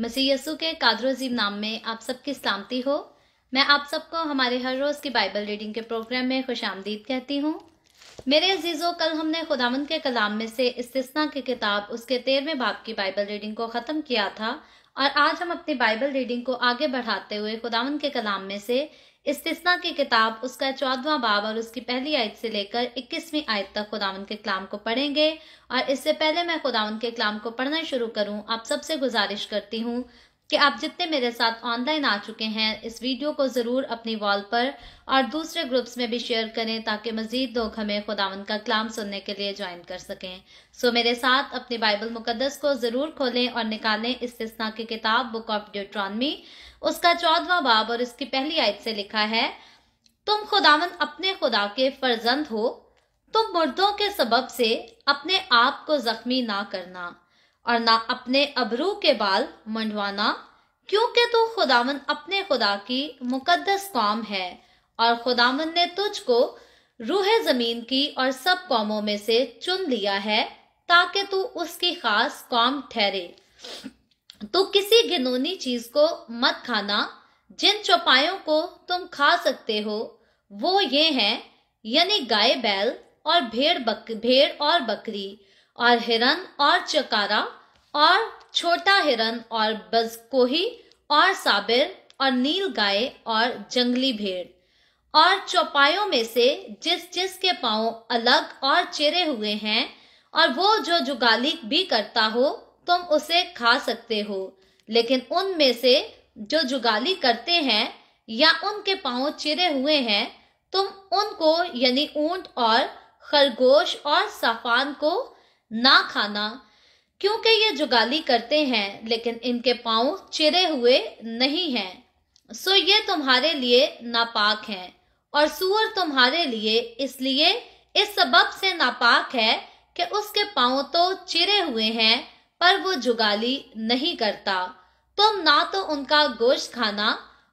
मसीह यसु के कादरोजीम नाम में आप सबकी सलामती हो मैं आप सबको हमारे हर रोज़ की बाइबल रीडिंग के प्रोग्राम में खुश आमदीद कहती हूँ मेरे अजीज़ों कल हमने खुदावन के कलाम में से इस्तना की किताब उसके तेरहवें बाप की बाइबल रीडिंग को ख़त्म किया था और आज हम अपनी बाइबल रीडिंग को आगे बढ़ाते हुए खुदावन के कलाम में से इस्तना की किताब उसका चौदवा बाब और उसकी पहली आयत से लेकर इक्कीसवीं आयत तक खुदावन के कलाम को पढ़ेंगे और इससे पहले मैं खुदावन के कलाम को पढ़ना शुरू करूं आप सबसे गुजारिश करती हूं कि आप जितने मेरे साथ ऑनलाइन आ चुके हैं इस वीडियो को ज़रूर अपनी वॉल पर और दूसरे ग्रुप्स में भी शेयर करें ताकि मज़ीद लोग हमें खुदावन का कलाम सुनने के लिए ज्वाइन कर सकें सो मेरे साथ अपने बाइबल मुकदस को ज़रूर खोलें और निकालें तस्ना की किताब बुक ऑफ ड्यूट्रॉनमी उसका चौदवा बाब और इसकी पहली आयत से लिखा है तुम खुदावन अपने खुदा के फर्जंद हो तुम मुर्दों के सबब से अपने आप को जख्मी ना करना और ना अपने अबरू के बाल मंडवाना क्योंकि तू खुदावन अपने खुदा की मुकद्दस कौम है और खुदावन ने तुझको रूह जमीन की और सब कौमों में से चुन लिया है ताकि तू उसकी खास कौम ठहरे तू किसी घिनोनी चीज को मत खाना जिन चौपायों को तुम खा सकते हो वो ये हैं यानी गाय बैल और भेड़ बक भेड़ और बकरी और हिरन और चकारा और छोटा हिरन और बजकोही और साबिर और नील गाय और जंगली भेड़ और चौपायों में से जिस जिस के पांव अलग और चिरे हुए हैं और वो जो जुगाली भी करता हो तुम उसे खा सकते हो लेकिन उनमें से जो जुगाली करते हैं या उनके पांव चिरे हुए हैं तुम उनको यानी ऊंट और खरगोश और साफान को ना खाना क्योंकि ये जुगाली करते हैं लेकिन इनके पांव चिरे हुए नहीं हैं सो ये तुम्हारे लिए नापाक हैं और सूअर तुम्हारे लिए इसलिए इस सबब से नापाक है कि उसके पांव तो चिरे हुए हैं पर वो जुगाली नहीं करता तुम ना तो उनका गोश्त खाना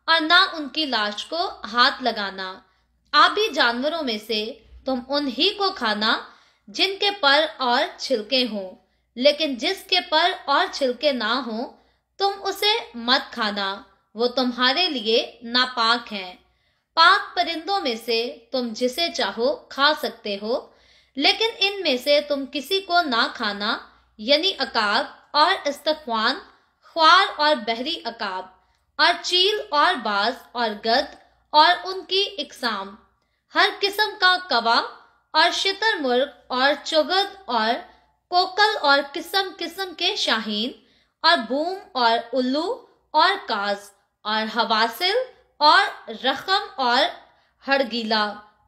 और ना उनकी लाश को हाथ लगाना आप भी जानवरों में से तुम उन्हीं को खाना जिनके पर और छिलके हों लेकिन जिसके पर और छिलके ना हो तुम उसे मत खाना वो तुम्हारे लिए नापाक है पाक परिंदों में से तुम जिसे चाहो खा सकते हो लेकिन इनमें से तुम किसी को ना खाना यानी अकाब और इस्तफान ख्वार और बहरी अकाब और चील और बाज और गद और उनकी इकसाम हर किस्म का कवा और मुर्ग और चुगद और कोकल और किस्म किस्म के शाहीन और बूम और उल्लू और काज और हवासिल और रकम और हड़गीला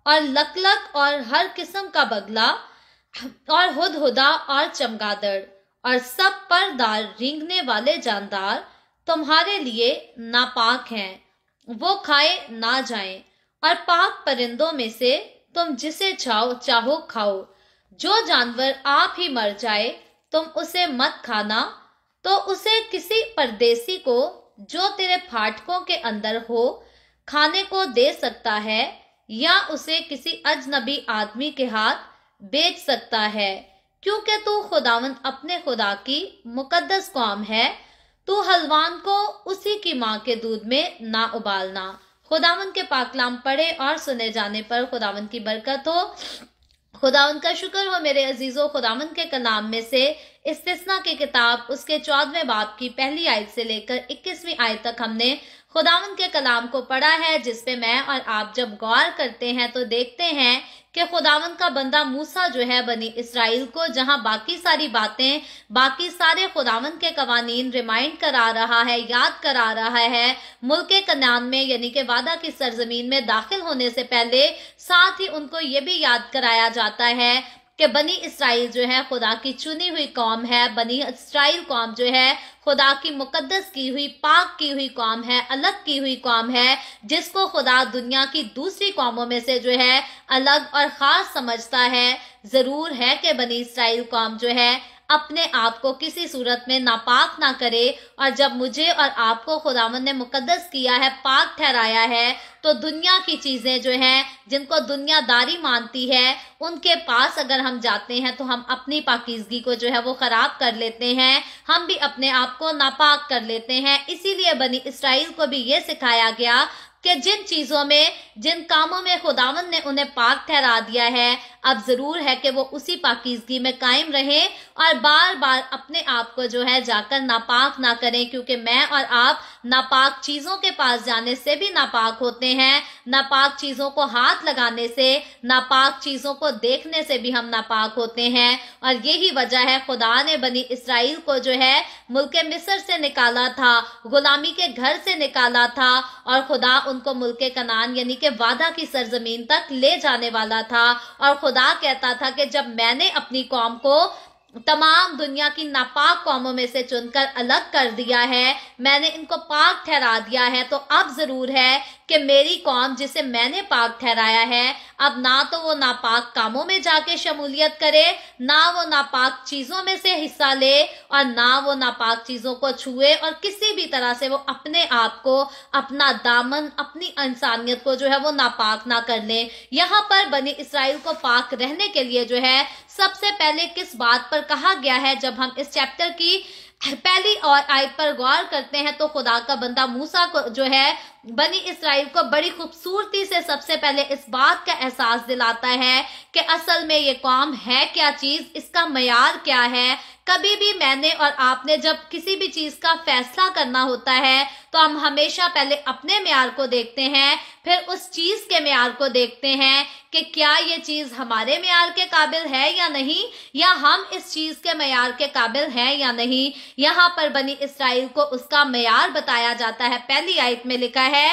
और लकलक और हर किस्म का बगला और हुदहुदा और चमगादड़ और सब पर दार रिंगने वाले जानदार तुम्हारे लिए नापाक हैं वो खाए ना जाएं और पाक परिंदों में से तुम जिसे चाहो चाहो खाओ जो जानवर आप ही मर जाए तुम उसे मत खाना तो उसे किसी परदेसी को जो तेरे फाटकों के अंदर हो खाने को दे सकता है या उसे किसी अजनबी आदमी के हाथ बेच सकता है क्योंकि तू खुदावन अपने खुदा की मुकद्दस कौम है तू हलवान को उसी की माँ के दूध में ना उबालना खुदावन के पाकलाम पढ़े और सुने जाने पर खुदावन की बरकत हो खुदावन का शुक्र हो मेरे अजीजों खुदावन के कलाम में से इस्तना की किताब उसके चौदवे बाप की पहली आयत से लेकर इक्कीसवीं आयत तक हमने खुदावन के कलाम को पढ़ा है जिसपे मैं और आप जब गौर करते हैं तो देखते हैं कि खुदावन का बंदा मूसा जो है बनी इसराइल को जहां बाकी सारी बातें बाकी सारे खुदावन के कवानीन रिमाइंड करा रहा है याद करा रहा है मुल्क कन्यान में यानी कि वादा की सरजमीन में दाखिल होने से पहले साथ ही उनको ये भी याद कराया जाता है कि बनी इसराइल जो है खुदा की चुनी हुई कौम है बनी इसराइल कौम जो है खुदा की मुकदस की हुई पाक की हुई कौम है अलग की हुई कौम है जिसको खुदा दुनिया की दूसरी कौमों में से जो है अलग और खास समझता है जरूर है कि बनी इसराइल कौम जो है अपने आप को किसी सूरत में नापाक ना करे और जब मुझे और आपको खुदावन ने मुकदस किया है पाक ठहराया है तो दुनिया की चीज़ें जो हैं जिनको दुनियादारी मानती है उनके पास अगर हम जाते हैं तो हम अपनी पाकिजगी को जो है वो ख़राब कर लेते हैं हम भी अपने आप को नापाक कर लेते हैं इसीलिए बनी इसराइल को भी ये सिखाया गया कि जिन चीज़ों में जिन कामों में खुदावन ने उन्हें पाक ठहरा दिया है अब जरूर है कि वो उसी पाकिजगी में कायम रहे और बार बार अपने आप को जो है जाकर नापाक ना करें क्योंकि मैं और आप नापाक चीजों के पास जाने से भी नापाक होते हैं नापाक चीजों को हाथ लगाने से नापाक चीजों को देखने से भी हम नापाक होते हैं और यही वजह है खुदा ने बनी इसराइल को जो है मुल्क मिस्र से निकाला था गुलामी के घर से निकाला था और खुदा उनको मुल्क कनान यानी कि वादा की सरजमीन तक ले जाने वाला था और खुदा कहता था कि जब मैंने अपनी कौम को तमाम दुनिया की नापाक कौमों में से चुनकर अलग कर दिया है मैंने इनको पाक ठहरा दिया है तो अब जरूर है कि मेरी कौम जिसे मैंने पाक ठहराया है अब ना तो वो नापाक कामों में जाके शमूलियत करे ना वो नापाक चीजों में से हिस्सा ले और ना वो नापाक चीजों को छुए और किसी भी तरह से वो अपने आप को अपना दामन अपनी इंसानियत को जो है वो नापाक ना कर ले यहाँ पर बनी इसराइल को पाक रहने के लिए जो है सबसे पहले किस बात पर कहा गया है जब हम इस चैप्टर की पहली और आयत पर गौर करते हैं तो खुदा का बंदा मूसा को जो है बनी इसराइल को बड़ी खूबसूरती से सबसे पहले इस बात का एहसास दिलाता है कि असल में ये कौम है क्या चीज इसका मैार क्या है कभी भी मैंने और आपने जब किसी भी चीज का फैसला करना होता है तो हम हमेशा पहले अपने मैार को देखते हैं फिर उस चीज के मैार को देखते हैं कि क्या ये चीज हमारे मैार के काबिल है या नहीं या हम इस चीज के मैार के काबिल है या नहीं यहाँ पर बनी इसराइल को उसका मैार बताया जाता है पहली आयत में लिखा है है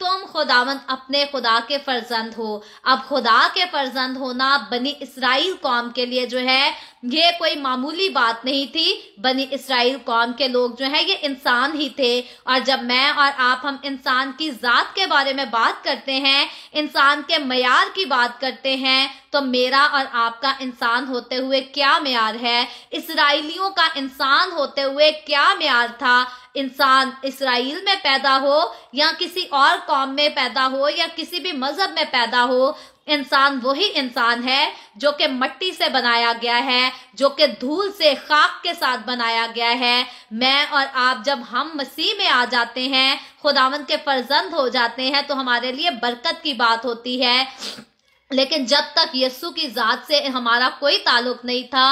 तुम खुदावंद अपने खुदा के फर्जंद हो अब खुदा के फर्जंद होना बनी इसराइल कौम के लिए जो है ये कोई मामूली बात नहीं थी बनी इसराइल कौम के लोग जो है ये इंसान ही थे और जब मैं और आप हम इंसान की जात के बारे में बात करते हैं इंसान के मैार की बात करते हैं तो मेरा और आपका इंसान होते हुए क्या मैार है इसराइलियों का इंसान होते हुए क्या मैार था इंसान इसराइल में पैदा हो या किसी और कौम में पैदा हो या किसी भी मजहब में पैदा हो इंसान वही इंसान है जो कि मट्टी से बनाया गया है जो कि धूल से खाक के साथ बनाया गया है मैं और आप जब हम मसीह में आ जाते हैं खुदावन के फर्जंद हो जाते हैं तो हमारे लिए बरकत की बात होती है लेकिन जब तक यस्सु की ज़ात से हमारा कोई ताल्लुक नहीं था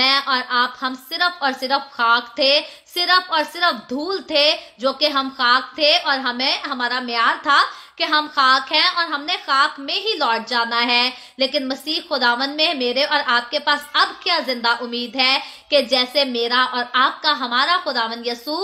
मैं और आप हम सिर्फ और सिर्फ खाक थे सिर्फ और सिर्फ धूल थे जो कि हम खाक थे और हमें हमारा म्यार था कि हम खाक हैं और हमने खाक में ही लौट जाना है लेकिन मसीह खुदावन में मेरे और आपके पास अब क्या जिंदा उम्मीद है कि जैसे मेरा और आपका हमारा खुदावन यसू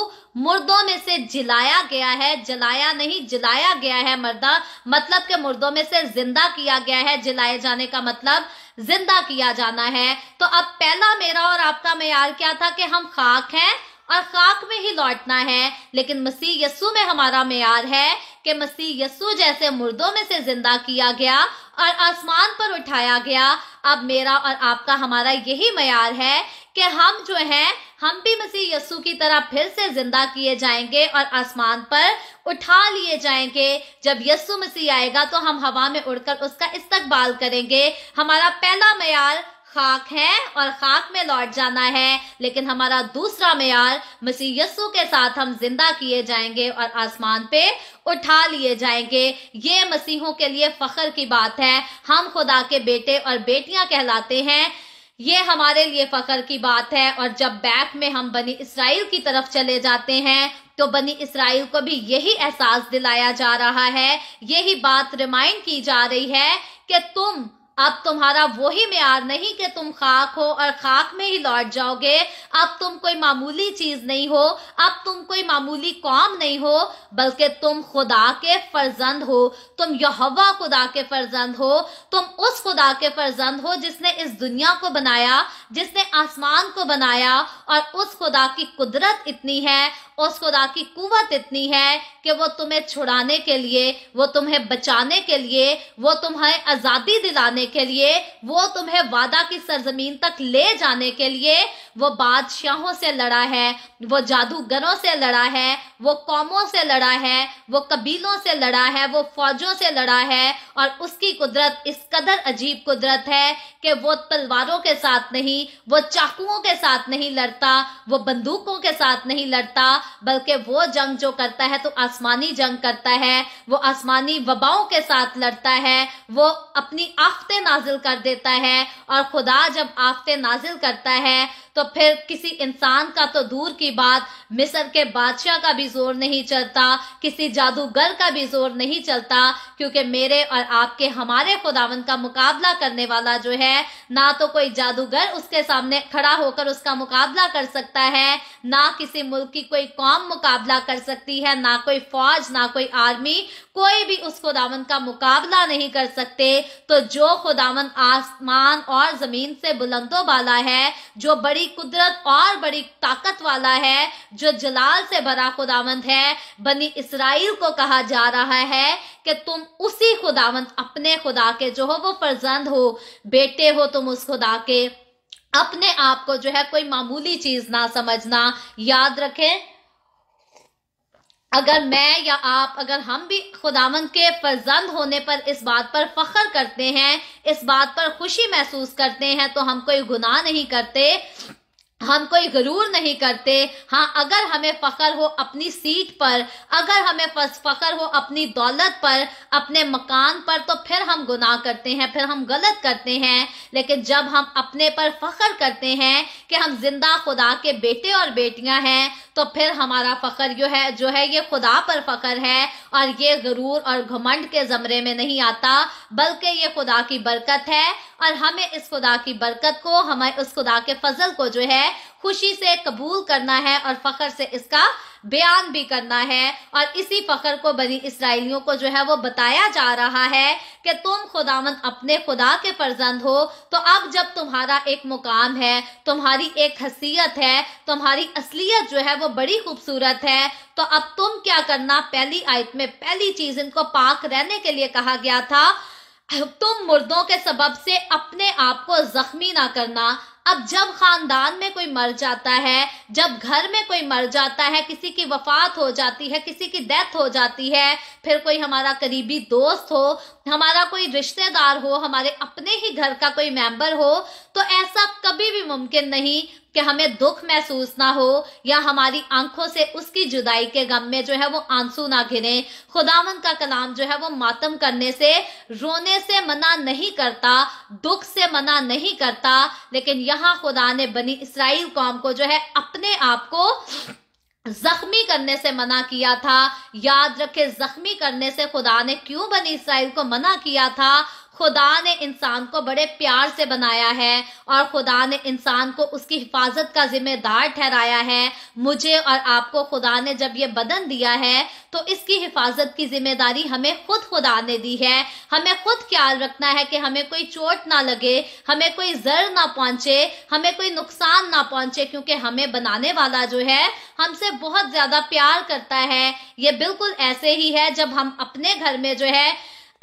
मुर्दों में से जिलाया गया है जलाया नहीं जिलाया गया है मर्दा मतलब के मुर्दों में से जिंदा किया गया है जिलाए जाने का मतलब जिंदा किया जाना है तो अब पहला मेरा और आपका मैार क्या था कि हम खाक हैं और खाक में ही लौटना है लेकिन मसीह यस्सु में हमारा मैार है कि मसीह यसु जैसे मुर्दों में से जिंदा किया गया और आसमान पर उठाया गया अब मेरा और आपका हमारा यही मैार है कि हम जो है हम भी मसीह यस्सु की तरह फिर से जिंदा किए जाएंगे और आसमान पर उठा लिए जाएंगे जब यस्सु मसीह आएगा तो हम हवा में उड़कर उसका इस्तकबाल करेंगे हमारा पहला मैार खाक है और खाक में लौट जाना है लेकिन हमारा दूसरा मैार मसीह यस्सु के साथ हम जिंदा किए जाएंगे और आसमान पे उठा लिए जाएंगे ये मसीहों के लिए फख्र की बात है हम खुदा के बेटे और बेटियां कहलाते हैं ये हमारे लिए फख्र की बात है और जब बैक में हम बनी इसराइल की तरफ चले जाते हैं तो बनी इसराइल को भी यही एहसास दिलाया जा रहा है यही बात रिमाइंड की जा रही है कि तुम अब तुम्हारा वही मैार नहीं कि तुम खाक हो और खाक में ही लौट जाओगे अब तुम कोई मामूली चीज नहीं हो अब तुम कोई मामूली कौम नहीं हो बल्कि तुम खुदा के फर्जंद हो तुम यहवा खुदा के फर्जंद हो तुम उस खुदा के फर्जंद हो जिसने इस दुनिया को बनाया जिसने आसमान को बनाया और उस खुदा की कुदरत इतनी है उस खुदा की कुवत इतनी है कि वो तुम्हें छुड़ाने के लिए वो तुम्हें बचाने के लिए वो तुम्हें आजादी दिलाने जाने के लिए वो तुम्हें वादा की सरजमीन तक ले जाने के लिए वो बादशाहों से लड़ा है वो जादूगरों से लड़ा है वो कौमों से लड़ा है वो कबीलों से लड़ा है वो फौजों से लड़ा है और उसकी कुदरत इस कदर अजीब कुदरत है कि वो तलवारों के साथ नहीं वो चाकुओं के साथ नहीं लड़ता वो बंदूकों के साथ नहीं लड़ता बल्कि वो जंग जो करता है तो आसमानी जंग करता है वो आसमानी वबाओं के साथ लड़ता है वो अपनी आफते आफते नाजिल कर देता है और खुदा जब आफते नाजिल करता है तो फिर किसी इंसान का तो दूर की बात मिस्र के बादशाह का भी जोर नहीं चलता किसी जादूगर का भी जोर नहीं चलता क्योंकि मेरे और आपके हमारे खुदावन का मुकाबला करने वाला जो है ना तो कोई जादूगर उसके सामने खड़ा होकर उसका मुकाबला कर सकता है ना किसी मुल्क की कोई कौम मुकाबला कर सकती है ना कोई फौज ना कोई आर्मी कोई भी उस खुदावन का मुकाबला नहीं कर सकते तो जो खुदावन आसमान और जमीन से बुलंदो बाला है जो बड़ी बड़ी कुदरत और बड़ी ताकत वाला है जो जलाल से भरा खुदावंत है बनी इसराइल को कहा जा रहा है कि तुम उसी खुदावंत अपने खुदा के जो हो वो फर्जंद हो बेटे हो तुम उस खुदा के अपने आप को जो है कोई मामूली चीज ना समझना याद रखें अगर मैं या आप अगर हम भी खुदावन के फर्जंद होने पर इस बात पर फख्र करते हैं इस बात पर खुशी महसूस करते हैं तो हम कोई गुनाह नहीं करते हम कोई गरूर नहीं करते हाँ अगर हमें फखर हो अपनी सीट पर अगर हमें फखर हो अपनी दौलत पर अपने मकान पर तो फिर हम गुनाह करते हैं फिर हम गलत करते हैं लेकिन जब हम अपने पर फखर करते हैं कि हम जिंदा खुदा के बेटे और बेटियां हैं तो फिर हमारा फखर जो है जो है ये खुदा पर फखर है और ये गरूर और घमंड के ज़मरे में नहीं आता बल्कि ये खुदा की बरकत है और हमें इस खुदा की बरकत को हमें उस खुदा के फजल को जो है खुशी से कबूल करना है और फखर से इसका बयान भी करना है और इसी फखर को बनी इसराइलियों को जो है वो बताया जा रहा है कि तुम खुदावन अपने खुदा के फर्जंद हो तो अब जब तुम्हारा एक मुकाम है तुम्हारी एक हसीयत है तुम्हारी असलियत जो है वो बड़ी खूबसूरत है तो अब तुम क्या करना पहली आयत में पहली चीज इनको पाक रहने के लिए कहा गया था तुम मुर्दों के सबब से अपने आप को जख्मी ना करना अब जब खानदान में कोई मर जाता है जब घर में कोई मर जाता है किसी की वफात हो जाती है किसी की डेथ हो जाती है फिर कोई हमारा करीबी दोस्त हो हमारा कोई रिश्तेदार हो हमारे अपने ही घर का कोई मेंबर हो तो ऐसा मुमकिन नहीं कि हमें दुख महसूस ना हो या हमारी आंखों से उसकी जुदाई के गम में जो है वो आंसू ना घिरे खुदावन का कलाम जो है वो मातम करने से रोने से मना नहीं करता दुख से मना नहीं करता लेकिन यहाँ खुदा ने बनी इसराइल कौम को जो है अपने आप को जख्मी करने से मना किया था याद रखे जख्मी करने से खुदा ने क्यों बनी इसराइल को मना किया था खुदा ने इंसान को बड़े प्यार से बनाया है और खुदा ने इंसान को उसकी हिफाजत का जिम्मेदार ठहराया है मुझे और आपको खुदा ने जब ये बदन दिया है तो इसकी हिफाजत की जिम्मेदारी हमें खुद खुदा ने दी है हमें खुद ख्याल रखना है कि हमें कोई चोट ना लगे हमें कोई जर ना पहुंचे हमें कोई नुकसान ना पहुंचे क्योंकि हमें बनाने वाला जो है हमसे बहुत ज्यादा प्यार करता है ये बिल्कुल ऐसे ही है जब हम अपने घर में जो है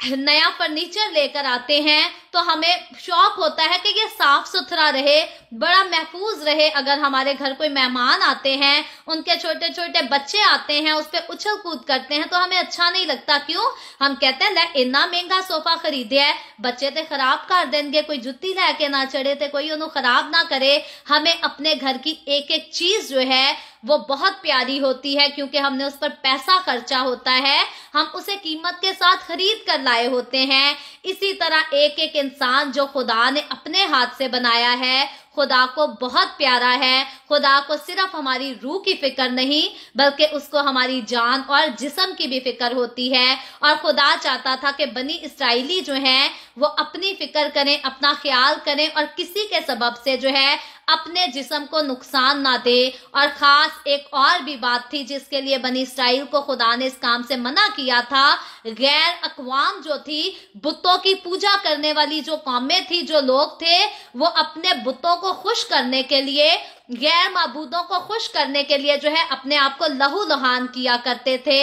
नया फर्नीचर लेकर आते हैं तो हमें शौक होता है कि ये साफ सुथरा रहे बड़ा महफूज रहे अगर हमारे घर कोई मेहमान आते हैं उनके छोटे छोटे बच्चे आते हैं उस पर उछल कूद करते हैं तो हमें अच्छा नहीं लगता क्यों हम कहते हैं ले इतना महंगा सोफा खरीदे है बच्चे तो खराब कर देंगे कोई जुत्ती लेके ना चढ़े तो कोई उन्होंने खराब ना करे हमें अपने घर की एक एक चीज जो है वो बहुत प्यारी होती है क्योंकि हमने उस पर पैसा खर्चा होता है हम उसे कीमत के साथ खरीद कर लाए होते हैं इसी तरह एक एक इंसान जो खुदा ने अपने हाथ से बनाया है खुदा को बहुत प्यारा है खुदा को सिर्फ हमारी रूह की फिक्र नहीं बल्कि उसको हमारी जान और जिसम की भी फिक्र होती है और खुदा चाहता था कि बनी इसराइली जो है वो अपनी फिक्र करें अपना ख्याल करें और किसी के सबब से जो है अपने जिसम को नुकसान ना दे और ख़ास एक और भी बात थी जिसके लिए बनी इसराइल को खुदा ने इस काम से मना किया था गैर अकवाम जो थी बुतों की पूजा करने वाली जो कौमे थी जो लोग थे वो अपने बुतों को खुश करने के लिए गैर मबूदों को खुश करने के लिए जो है अपने आप को लहू लुहान किया करते थे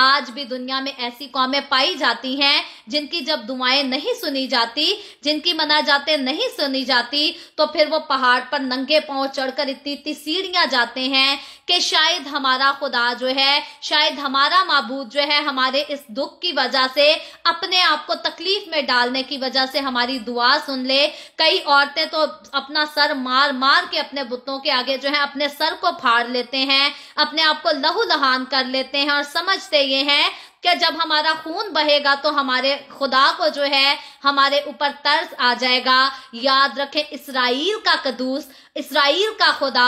आज भी दुनिया में ऐसी कौमें पाई जाती हैं जिनकी जब दुआएं नहीं सुनी जाती जिनकी जाते नहीं सुनी जाती तो फिर वो पहाड़ पर नंगे पांव चढ़कर इतनी इतनी सीढ़ियां जाते हैं कि शायद हमारा खुदा जो है शायद हमारा मबूद जो है हमारे इस दुख की वजह से अपने आप को तकलीफ में डालने की वजह से हमारी दुआ सुन ले कई औरतें तो अपना सर मार मार के अपने बुतों के के आगे जो है अपने सर को फाड़ लेते हैं अपने आप को लहू लहान कर लेते हैं और समझते ये हैं कि जब हमारा खून बहेगा तो हमारे खुदा को जो है हमारे ऊपर तर्ज आ जाएगा याद रखें इसराइल का कदूस इसराइल का खुदा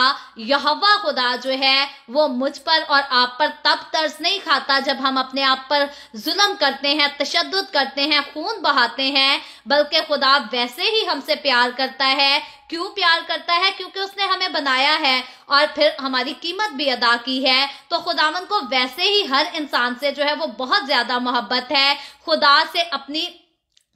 यहवा खुदा जो है वो मुझ पर और आप पर तब तर्ज नहीं खाता जब हम अपने आप पर जुलम करते हैं तशद करते हैं खून बहाते हैं बल्कि खुदा वैसे ही हमसे प्यार करता है क्यों प्यार करता है क्योंकि उसने हमें बनाया है और फिर हमारी कीमत भी अदा की है तो खुदावन को वैसे ही हर इंसान से जो है वो बहुत ज्यादा मोहब्बत है खुदा से अपनी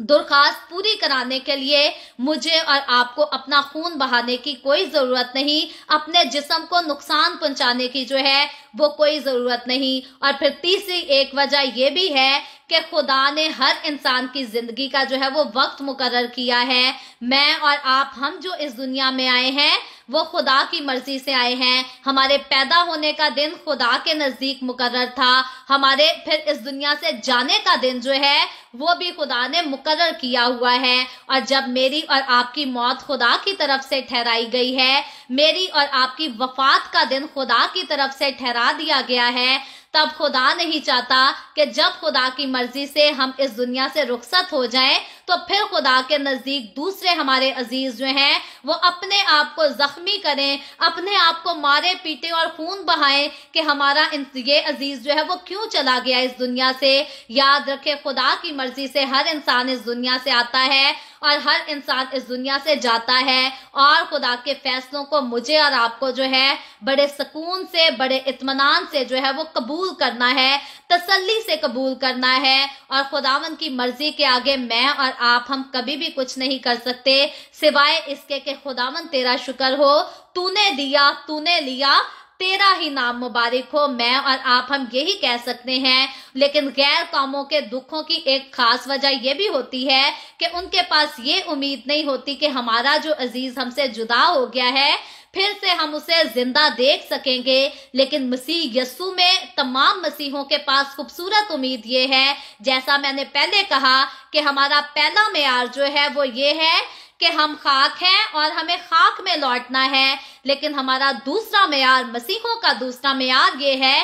दरखास्त पूरी कराने के लिए मुझे और आपको अपना खून बहाने की कोई जरूरत नहीं अपने जिसम को नुकसान पहुंचाने की जो है वो कोई जरूरत नहीं और फिर तीसरी एक वजह यह भी है कि खुदा ने हर इंसान की जिंदगी का जो है वो वक्त मुकर किया है मैं और आप हम जो इस दुनिया में आए हैं वो खुदा की मर्जी से आए हैं हमारे पैदा होने का दिन खुदा के नजदीक मुकर था हमारे फिर इस दुनिया से जाने का दिन जो है वो भी खुदा ने मुकर किया हुआ है और जब मेरी और आपकी मौत खुदा की तरफ से ठहराई गई है मेरी और आपकी वफात का दिन खुदा की तरफ से ठहरा हटा दिया गया है तब खुदा नहीं चाहता कि जब खुदा की मर्जी से हम इस दुनिया से रुखसत हो जाएं तो फिर खुदा के नजदीक दूसरे हमारे अजीज जो हैं वो अपने आप को जख्मी करें अपने आप को मारे पीटे और खून बहाएं कि हमारा ये अजीज जो है वो क्यों चला गया इस दुनिया से याद रखे खुदा की मर्जी से हर इंसान इस दुनिया से आता है और हर इंसान इस दुनिया से जाता है और खुदा के फैसलों को मुझे और आपको जो है बड़े सुकून से बड़े इतमान से जो है वो कबूल करना है तसल्ली से कबूल करना है और खुदावन की मर्जी के आगे मैं और आप हम कभी भी कुछ नहीं कर सकते सिवाय इसके के खुदावन तेरा शुक्र हो तूने दिया तूने लिया तेरा ही नाम मुबारक हो मैं और आप हम यही कह सकते हैं लेकिन गैर कौमों के दुखों की एक खास वजह यह भी होती है कि उनके पास ये उम्मीद नहीं होती कि हमारा जो अजीज हमसे जुदा हो गया है फिर से हम उसे जिंदा देख सकेंगे लेकिन मसीह यस्सु में तमाम मसीहों के पास खूबसूरत उम्मीद ये है जैसा मैंने पहले कहा कि हमारा पहला मैार जो है वो ये है कि हम खाक हैं और हमें खाक में लौटना है लेकिन हमारा दूसरा मैार मसीहों का दूसरा मैार ये है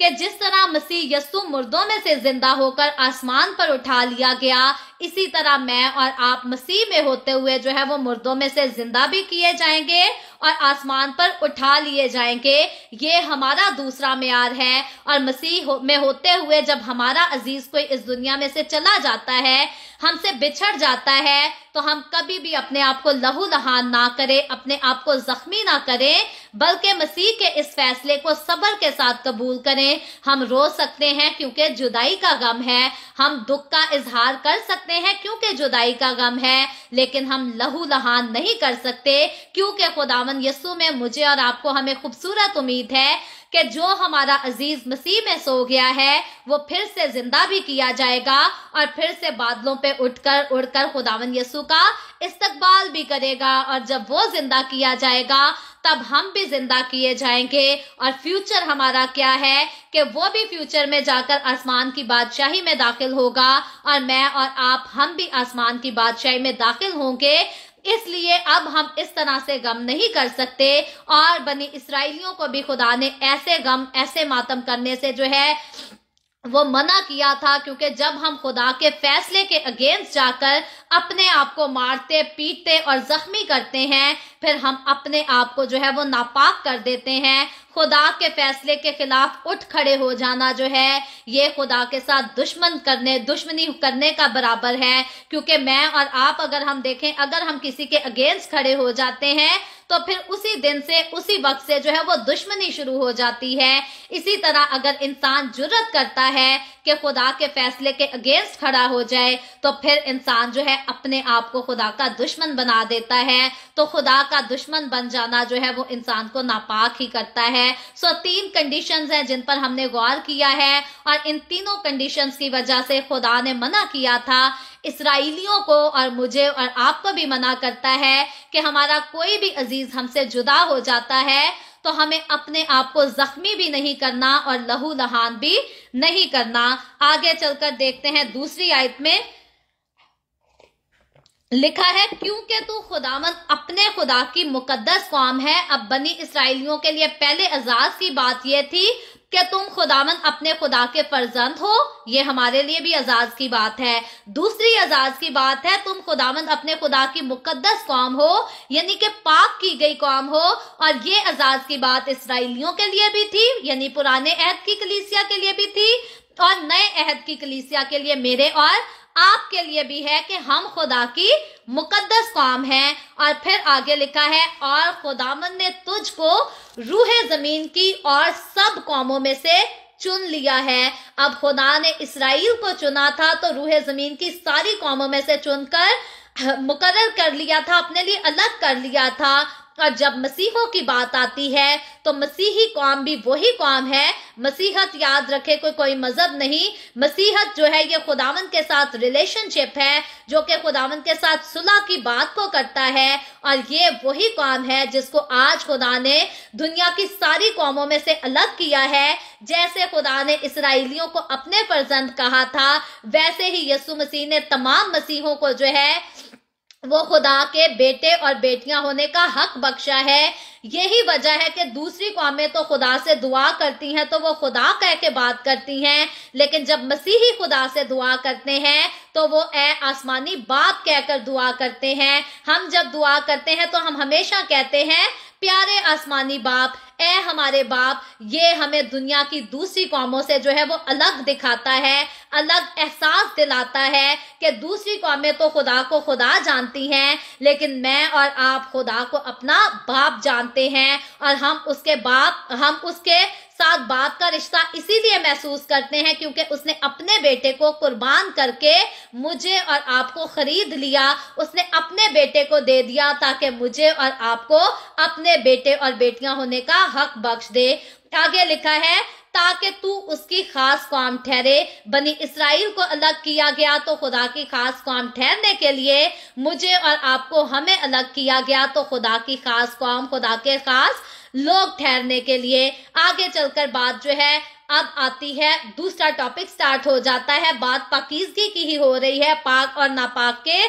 कि जिस तरह मसीह यस्सु मुर्दों में से जिंदा होकर आसमान पर उठा लिया गया इसी तरह मैं और आप मसीह में होते हुए जो है वो मुर्दों में से जिंदा भी किए जाएंगे और आसमान पर उठा लिए जाएंगे ये हमारा दूसरा मैार है और मसीह में होते हुए जब हमारा अजीज कोई इस दुनिया में से चला जाता है हमसे बिछड़ जाता है तो हम कभी भी अपने आप को लहू लहान ना करें अपने आप को जख्मी ना करें बल्कि मसीह के इस फैसले को सबर के साथ कबूल करें हम रो सकते हैं क्योंकि जुदाई का गम है हम दुख का इजहार कर सकते सकते हैं क्योंकि जुदाई का गम है लेकिन हम लहू लहान नहीं कर सकते क्योंकि खुदावन यस्सु में मुझे और आपको हमें खूबसूरत उम्मीद है कि जो हमारा अजीज मसीह में सो गया है वो फिर से जिंदा भी किया जाएगा और फिर से बादलों पे उठकर उड़कर खुदावन यसु का इस्तकबाल भी करेगा और जब वो जिंदा किया जाएगा तब हम भी जिंदा किए जाएंगे और फ्यूचर हमारा क्या है कि वो भी फ्यूचर में जाकर आसमान की बादशाही में दाखिल होगा और मैं और आप हम भी आसमान की बादशाही में दाखिल होंगे इसलिए अब हम इस तरह से गम नहीं कर सकते और बनी इसराइलियों को भी खुदा ने ऐसे गम ऐसे मातम करने से जो है वो मना किया था क्योंकि जब हम खुदा के फैसले के अगेंस्ट जाकर अपने आप को मारते पीटते और जख्मी करते हैं फिर हम अपने आप को जो है वो नापाक कर देते हैं खुदा के फैसले के खिलाफ उठ खड़े हो जाना जो है ये खुदा के साथ दुश्मन करने दुश्मनी करने का बराबर है क्योंकि मैं और आप अगर हम देखें अगर हम किसी के अगेंस्ट खड़े हो जाते हैं तो फिर उसी दिन से उसी वक्त से जो है वो दुश्मनी शुरू हो जाती है इसी तरह अगर इंसान जुर्रत करता है कि खुदा के फैसले के अगेंस्ट खड़ा हो जाए तो फिर इंसान जो है अपने आप को खुदा का दुश्मन बना देता है तो खुदा का दुश्मन बन जाना जो है वो इंसान को नापाक ही करता है सो तीन कंडीशन है जिन पर हमने गौर किया है और इन तीनों कंडीशन की वजह से खुदा ने मना किया था इसराइलियों को और मुझे और आपको भी मना करता है कि हमारा कोई भी अजीज हमसे जुदा हो जाता है तो हमें अपने आप को जख्मी भी नहीं करना और लहू लहान भी नहीं करना आगे चलकर देखते हैं दूसरी आयत में लिखा है क्योंकि तू खुदावन अपने खुदा की मुकद्दस कौम है अब बनी इसराइलियों के लिए पहले एजाज की बात यह थी कि तुम खुदावन अपने खुदा के फर्जंद हो ये हमारे लिए भी एजाज की बात है दूसरी आजाद की बात है तुम खुदावन अपने खुदा की मुकद्दस कौम हो यानी कि पाक की गई कौम हो और ये आजाद की बात इसराइलियों के लिए भी थी यानी पुराने अहद की कलीसिया के लिए भी थी और नए अहद की कलीसिया के लिए मेरे और आपके लिए भी है कि हम खुदा की मुकद्दस कौम है और फिर आगे लिखा है और खुदामन ने तुझको रूह जमीन की और सब कौमों में से चुन लिया है अब खुदा ने इसराइल को चुना था तो रूह जमीन की सारी कौमों में से चुनकर मुकर कर लिया था अपने लिए अलग कर लिया था और जब मसीहों की बात आती है तो मसीही कौम भी वही कौम है मसीहत याद रखे कोई कोई मजहब नहीं मसीहत जो है ये खुदावन के साथ रिलेशनशिप है जो कि खुदावन के साथ सुलह की बात को करता है और ये वही कौम है जिसको आज खुदा ने दुनिया की सारी कौमों में से अलग किया है जैसे खुदा ने इसराइलियों को अपने फर्जंद कहा था वैसे ही यसु मसीह ने तमाम मसीहों को जो है वो खुदा के बेटे और बेटियां होने का हक बख्शा है यही वजह है कि दूसरी कौमें तो खुदा से दुआ करती हैं तो वो खुदा कह के बात करती हैं लेकिन जब मसीही खुदा से दुआ करते हैं तो वो ए आसमानी बाप कहकर दुआ करते हैं हम जब दुआ करते हैं तो हम हमेशा कहते हैं प्यारे आसमानी बाप ए हमारे बाप ये हमें दुनिया की दूसरी कौमों से जो है वो अलग दिखाता है अलग एहसास दिलाता है कि दूसरी कौमें तो खुदा को खुदा जानती हैं लेकिन मैं और आप खुदा को अपना बाप जानते हैं और हम उसके बाप हम उसके साथ बाप का रिश्ता इसीलिए महसूस करते हैं क्योंकि उसने अपने बेटे को कुर्बान करके मुझे और आपको खरीद लिया उसने अपने बेटे को दे दिया ताकि मुझे और आपको अपने बेटे और बेटियां होने का हक बख्श दे आगे लिखा है ताकि तू उसकी खास कौम ठहरे बनी इसराइल को अलग किया गया तो खुदा की खास कौम ठहरने के लिए मुझे और आपको हमें अलग किया गया तो खुदा की खास कौम खुदा के खास लोग ठहरने के लिए आगे चलकर बात जो है अब आती है दूसरा टॉपिक स्टार्ट हो जाता है बात पाकिजगी की ही हो रही है पाक और नापाक के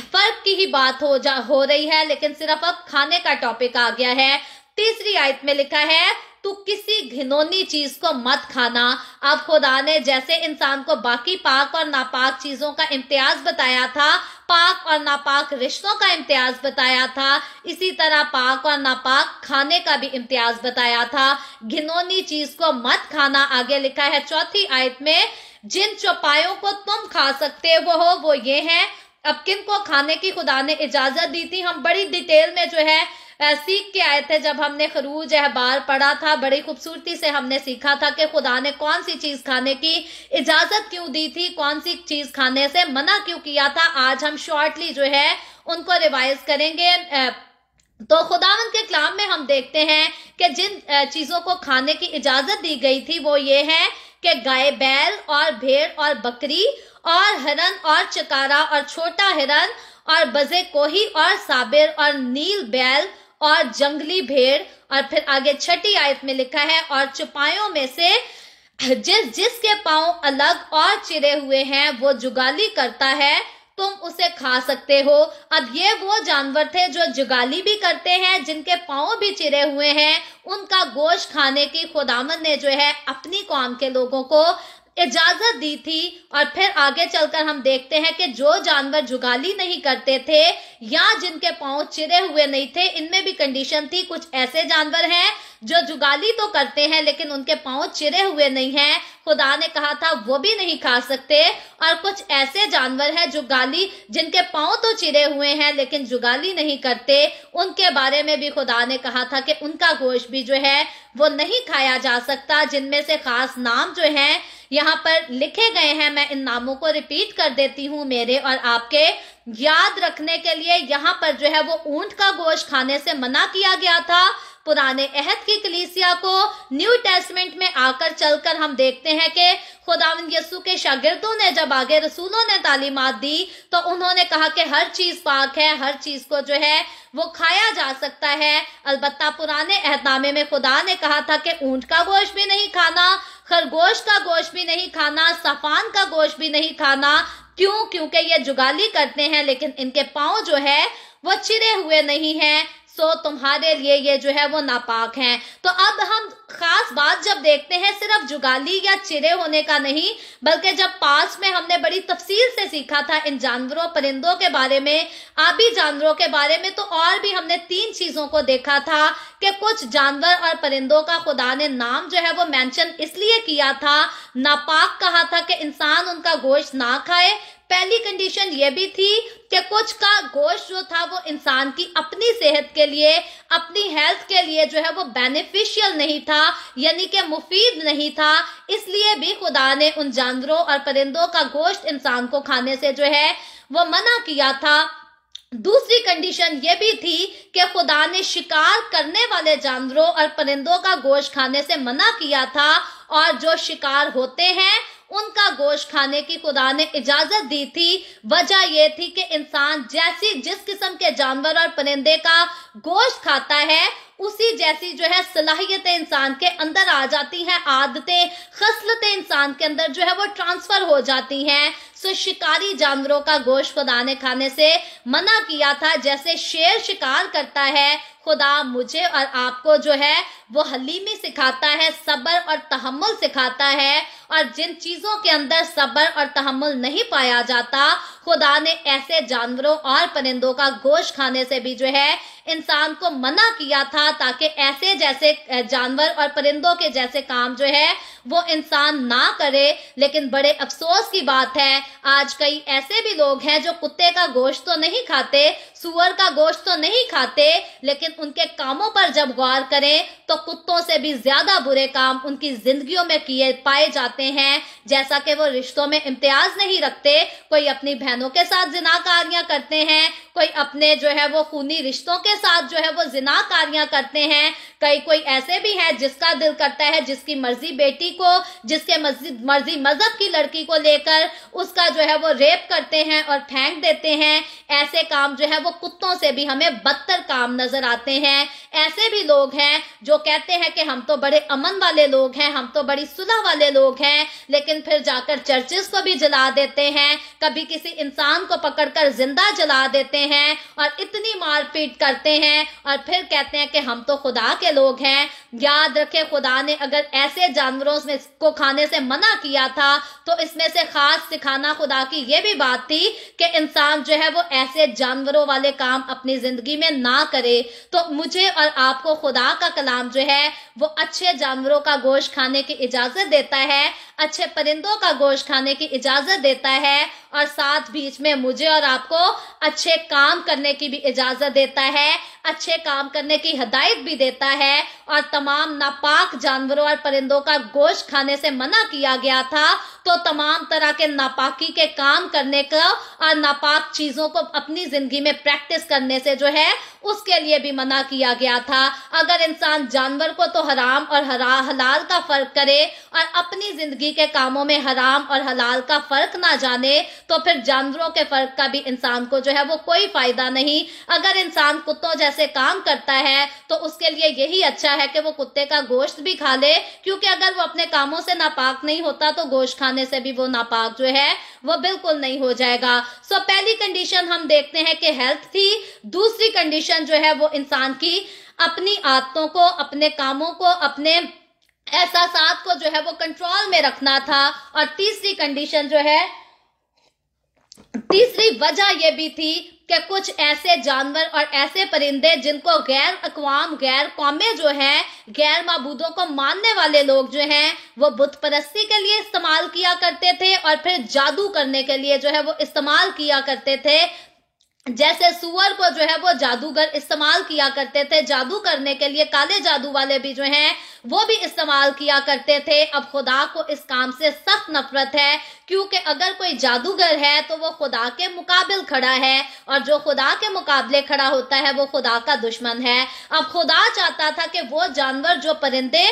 फर्क की ही बात हो जा हो रही है लेकिन सिर्फ अब खाने का टॉपिक आ गया है तीसरी आयत में लिखा है तो किसी घिनौनी चीज को मत खाना अब खुदा ने जैसे इंसान को बाकी पाक और नापाक चीजों का इम्तियाज बताया था पाक और नापाक रिश्तों का इम्तियाज बताया था इसी तरह पाक और नापाक खाने का भी इम्तियाज बताया था घिनौनी चीज को मत खाना आगे लिखा है चौथी आयत में जिन चौपायों को तुम खा सकते हो वो ये है अब किन को खाने की खुदा ने इजाजत दी थी हम बड़ी डिटेल में जो है सीख के आए थे जब हमने खरूज अहबार पढ़ा था बड़ी खूबसूरती से हमने सीखा था कि खुदा ने कौन सी चीज खाने की इजाजत क्यों दी थी कौन सी चीज खाने से मना क्यों किया था आज हम शॉर्टली जो है उनको रिवाइज करेंगे तो खुदावन के कलाम में हम देखते हैं कि जिन चीजों को खाने की इजाजत दी गई थी वो ये है कि गाय बैल और भेड़ और बकरी और हरन और चकारा और छोटा हिरन और बजे कोही और साबिर और नील बैल और जंगली भेड़ और फिर आगे छठी आयत में लिखा है और चुपायों में से जिस जिसके पांव अलग और चिरे हुए हैं वो जुगाली करता है तुम उसे खा सकते हो अब ये वो जानवर थे जो जुगाली भी करते हैं जिनके पाओ भी चिरे हुए हैं उनका गोश्त खाने की खुदामन ने जो है अपनी कौम के लोगों को इजाजत दी थी और फिर आगे चलकर हम देखते हैं कि जो जानवर जुगाली नहीं करते थे या जिनके पांव चिरे हुए नहीं थे इनमें भी कंडीशन थी कुछ ऐसे जानवर हैं जो जुगाली तो करते हैं लेकिन उनके पांव चिरे हुए नहीं हैं खुदा ने कहा था वो भी नहीं खा सकते और कुछ ऐसे जानवर हैं जुगाली जिनके पांव तो चिरे हुए हैं लेकिन जुगाली नहीं करते उनके बारे में भी खुदा ने कहा था कि उनका गोश्त भी जो है वो नहीं खाया जा सकता जिनमें से खास नाम जो है यहाँ पर लिखे गए हैं मैं इन नामों को रिपीट कर देती हूँ मेरे और आपके याद रखने के लिए यहाँ पर जो है वो ऊंट का गोश्त खाने से मना किया गया था पुराने अहद की कलीसिया को न्यू टेस्टमेंट में आकर चलकर हम देखते हैं कि खुदावन यसु के शागिर्दों ने जब आगे रसूलों ने तालीमत दी तो उन्होंने कहा कि हर चीज पाक है हर चीज को जो है वो खाया जा सकता है अलबत्ता पुराने अहदामे में खुदा ने कहा था कि ऊंट का गोश्त भी नहीं खाना खरगोश का गोश्त भी नहीं खाना सफान का गोश्त भी नहीं खाना क्यों क्योंकि ये जुगाली करते हैं लेकिन इनके पाँव जो है वो चिरे हुए नहीं है सो तुम्हारे लिए ये जो है वो नापाक हैं तो अब हम खास बात जब देखते हैं सिर्फ जुगाली या चिरे होने का नहीं बल्कि जब पास में हमने बड़ी तफसील से सीखा था इन जानवरों परिंदों के बारे में आबी जानवरों के बारे में तो और भी हमने तीन चीजों को देखा था कि कुछ जानवर और परिंदों का खुदा ने नाम जो है वो मेंशन इसलिए किया था नापाक कहा था कि इंसान उनका गोश्त ना खाए पहली कंडीशन यह भी थी कि कुछ का गोश्त जो था वो इंसान की अपनी सेहत के लिए अपनी हेल्थ के लिए जो है वो बेनिफिशियल नहीं था यानी कि मुफीद नहीं था इसलिए भी खुदा ने उन जानवरों और परिंदों का गोश्त इंसान को खाने से जो है वो मना किया था दूसरी कंडीशन ये भी थी कि खुदा ने शिकार करने वाले जानवरों और परिंदों का गोश्त खाने से मना किया था और जो शिकार होते हैं उनका गोश्त खाने की खुदा ने इजाजत दी थी वजह यह थी कि इंसान जैसी जिस किस्म के जानवर और परिंदे का गोश्त खाता है उसी जैसी जो है सलाहियतें इंसान के अंदर आ जाती हैं आदतें खसलतें इंसान के अंदर जो है वो ट्रांसफर हो जाती हैं सो शिकारी जानवरों का गोश्त खुदा ने खाने से मना किया था जैसे शेर शिकार करता है खुदा मुझे और आपको जो है वो हलीमी सिखाता है सब्र और तहमुल सिखाता है और जिन चीजों के अंदर सबर और तहमुल नहीं पाया जाता खुदा ने ऐसे जानवरों और परिंदों का गोश्त खाने से भी जो है इंसान को मना किया था ताकि ऐसे जैसे जानवर और परिंदों के जैसे काम जो है वो इंसान ना करे लेकिन बड़े अफसोस की बात है आज कई ऐसे भी लोग हैं जो कुत्ते का गोश्त तो नहीं खाते सुअर का गोश्त तो नहीं खाते लेकिन उनके कामों पर जब गौर करें तो कुत्तों से भी ज्यादा बुरे काम उनकी जिंदगियों में किए पाए जाते हैं जैसा कि वो रिश्तों में इम्तियाज नहीं रखते कोई अपनी बहनों के साथ जिनाकारियां करते हैं कोई अपने जो है वो खूनी रिश्तों के साथ जो है वो जिनाकारियां करते हैं कई कोई ऐसे भी हैं जिसका दिल करता है जिसकी मर्जी बेटी को जिसके मर्जी मजहब की लड़की को लेकर उसका जो है वो रेप करते हैं और फेंक देते हैं ऐसे काम जो है वो और कुत्तों से भी हमें बदतर काम नजर आते हैं ऐसे भी लोग हैं जो कहते हैं कि हम तो बड़े अमन वाले लोग हैं हम तो बड़ी सुलह वाले लोग हैं लेकिन फिर जाकर चर्चेस को भी जला देते हैं कभी किसी इंसान को पकड़कर जिंदा जला देते हैं और इतनी मारपीट करते हैं और फिर कहते हैं कि हम तो खुदा के लोग हैं याद रखे खुदा ने अगर ऐसे जानवरों में को खाने से मना किया था तो इसमें से खास सिखाना खुदा की यह भी बात थी कि इंसान जो है वो ऐसे जानवरों वाले वाले काम अपनी जिंदगी में ना करे तो मुझे और आपको खुदा का कलाम जो है वो अच्छे जानवरों का गोश्त खाने की इजाजत देता है अच्छे परिंदों का गोश्त खाने की इजाजत देता है और साथ बीच में मुझे और आपको अच्छे काम करने की भी इजाजत देता है अच्छे काम करने की हदायत भी देता है और तमाम नापाक जानवरों और परिंदों का गोश्त खाने से मना किया गया था तो तमाम तरह के नापाकी के काम करने का और नापाक चीजों को अपनी जिंदगी में प्रैक्टिस करने से जो है उसके लिए भी मना किया गया था अगर इंसान जानवर को तो हराम और हरा हलाल का फर्क करे और अपनी जिंदगी के कामों में हराम और हलाल का फर्क ना जाने तो फिर जानवरों के फर्क का भी इंसान को जो है वो कोई फायदा नहीं अगर इंसान कुत्तों जैसे काम करता है तो उसके लिए यही अच्छा है कि वो कुत्ते का गोश्त भी खा ले क्योंकि अगर वो अपने कामों से नापाक नहीं होता तो गोश्त खाने से भी वो नापाक जो है वो बिल्कुल नहीं हो जाएगा सो पहली कंडीशन हम देखते हैं कि हेल्थ थी दूसरी कंडीशन एडिक्शन जो है वो इंसान की अपनी आदतों को अपने कामों को अपने एहसास को जो है वो कंट्रोल में रखना था और तीसरी कंडीशन जो है तीसरी वजह यह भी थी कि कुछ ऐसे जानवर और ऐसे परिंदे जिनको गैर अकवाम गैर कौमे जो हैं गैर मबूदों को मानने वाले लोग जो हैं वो बुत परस्ती के लिए इस्तेमाल किया करते थे और फिर जादू करने के लिए जो है वो इस्तेमाल किया करते थे जैसे सुअर को जो है वो जादूगर इस्तेमाल किया करते थे जादू करने के लिए काले जादू वाले भी जो हैं वो भी इस्तेमाल किया करते थे अब खुदा को इस काम से सख्त नफरत है क्योंकि अगर कोई जादूगर है तो वो खुदा के मुकाबले खड़ा है और जो खुदा के मुकाबले खड़ा होता है वो खुदा का दुश्मन है अब खुदा चाहता था कि वो जानवर जो परिंदे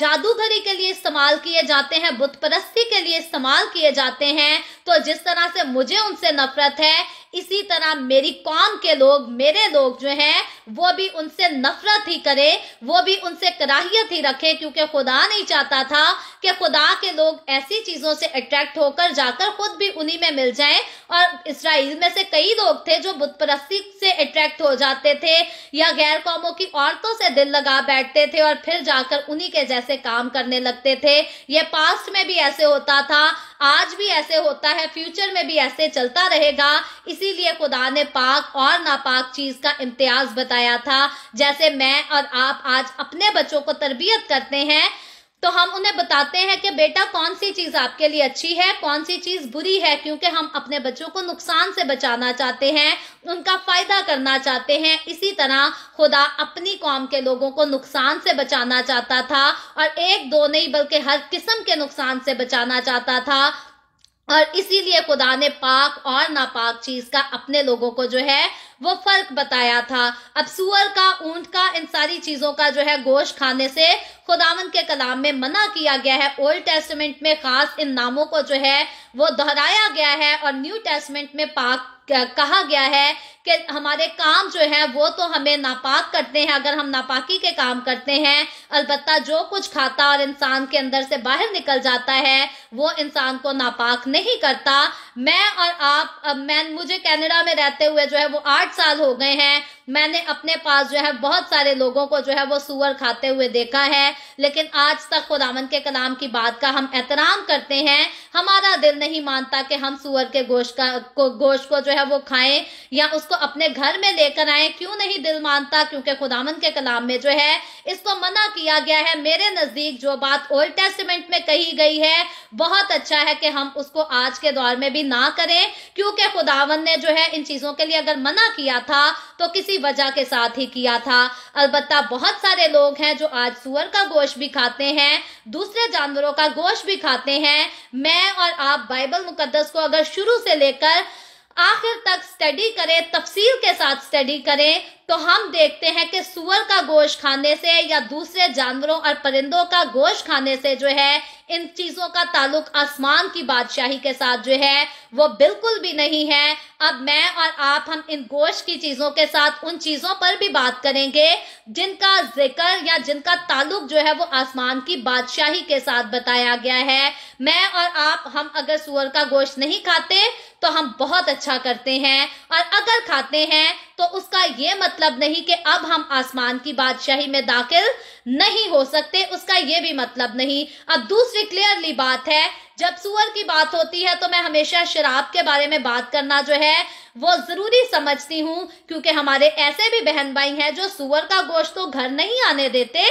जादूगरी के लिए इस्तेमाल किए जाते हैं बुतपरस्ती के लिए इस्तेमाल किए जाते हैं तो जिस तरह से मुझे उनसे नफरत है इसी तरह मेरी कौम के लोग मेरे लोग जो हैं वो भी उनसे नफरत ही करें वो भी उनसे कराहियत ही रखें क्योंकि खुदा नहीं चाहता था कि खुदा के लोग ऐसी चीज़ों से अट्रैक्ट होकर जाकर खुद भी उन्हीं में मिल जाएं और इसराइल में से कई लोग थे जो बुतप्रस्ती से अट्रैक्ट हो जाते थे या गैर कौमों की औरतों से दिल लगा बैठते थे और फिर जाकर उन्हीं के जैसे काम करने लगते थे ये पास्ट में भी ऐसे होता था आज भी ऐसे होता है फ्यूचर में भी ऐसे चलता रहेगा इसीलिए खुदा ने पाक और नापाक चीज का इम्तियाज बताया था जैसे मैं और आप आज अपने बच्चों को तरबियत करते हैं तो हम उन्हें बताते हैं कि बेटा कौन सी चीज़ आपके लिए अच्छी है कौन सी चीज़ बुरी है क्योंकि हम अपने बच्चों को नुकसान से बचाना चाहते हैं उनका फ़ायदा करना चाहते हैं इसी तरह खुदा अपनी कौम के लोगों को नुकसान से बचाना चाहता था और एक दो नहीं बल्कि हर किस्म के नुकसान से बचाना चाहता था और इसीलिए खुदा ने पाक और नापाक चीज का अपने लोगों को जो है वो फर्क बताया था अब सुअर का ऊंट का इन सारी चीजों का जो है गोश्त खाने से खुदावन के कलाम में मना किया गया है ओल्ड टेस्टमेंट में खास इन नामों को जो है वो दोहराया गया है और न्यू टेस्टमेंट में पाक कहा गया है कि हमारे काम जो है वो तो हमें नापाक करते हैं अगर हम नापाकी के काम करते हैं अलबत्ता जो कुछ खाता और इंसान के अंदर से बाहर निकल जाता है वो इंसान को नापाक नहीं करता मैं और आप मैं मुझे कनाडा में रहते हुए जो है वो आठ साल हो गए हैं मैंने अपने पास जो है बहुत सारे लोगों को जो है वो सुअर खाते हुए देखा है लेकिन आज तक खुदावन के कलाम की बात का हम एहतराम करते हैं हमारा दिल नहीं मानता कि हम सुअर के गोश्त का को गोश्त को जो है वो खाएं या उसको अपने घर में लेकर आए क्यों नहीं दिल मानता क्योंकि खुदामन के कलाम में जो है इसको मना किया गया है मेरे नजदीक जो बात ओल्ड टेस्टमेंट में कही गई है बहुत अच्छा है कि हम उसको आज के दौर में भी ना करें क्योंकि खुदावन ने जो है इन चीजों के लिए अगर मना किया था तो किसी इसी वजह के साथ ही किया था अलबत्ता बहुत सारे लोग हैं जो आज सुअर का गोश्त भी खाते हैं दूसरे जानवरों का गोश्त भी खाते हैं मैं और आप बाइबल मुकदस को अगर शुरू से लेकर आखिर तक स्टडी करें तफसील के साथ स्टडी करें तो हम देखते हैं कि सुअर का गोश्त खाने से या दूसरे जानवरों और परिंदों का गोश्त खाने से जो है इन चीजों का ताल्लुक आसमान की बादशाही के साथ जो है वो बिल्कुल भी नहीं है अब मैं और आप हम इन गोश्त की चीजों के साथ उन चीजों पर भी बात करेंगे जिनका जिक्र या जिनका ताल्लुक जो है वो आसमान की बादशाही के साथ बताया गया है मैं और आप हम अगर सुअर का गोश्त नहीं खाते तो हम बहुत अच्छा करते हैं और अगर खाते हैं तो उसका ये मतलब नहीं कि अब हम आसमान की बादशाही में दाखिल नहीं हो सकते उसका ये भी मतलब नहीं अब दूसरी क्लियरली बात है जब सुअर की बात होती है तो मैं हमेशा शराब के बारे में बात करना जो है वो जरूरी समझती हूँ क्योंकि हमारे ऐसे भी बहन भाई हैं जो सुअर का गोश्त तो घर नहीं आने देते